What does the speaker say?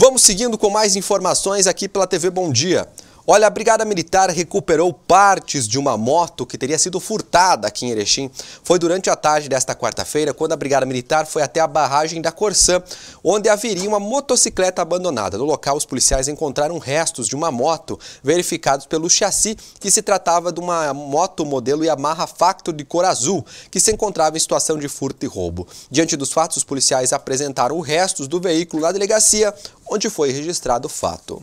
Vamos seguindo com mais informações aqui pela TV Bom Dia. Olha, a Brigada Militar recuperou partes de uma moto que teria sido furtada aqui em Erechim. Foi durante a tarde desta quarta-feira, quando a Brigada Militar foi até a barragem da Corsã, onde haveria uma motocicleta abandonada. No local, os policiais encontraram restos de uma moto, verificados pelo chassi, que se tratava de uma moto modelo Yamaha Factor de cor azul, que se encontrava em situação de furto e roubo. Diante dos fatos, os policiais apresentaram os restos do veículo na delegacia, onde foi registrado o fato.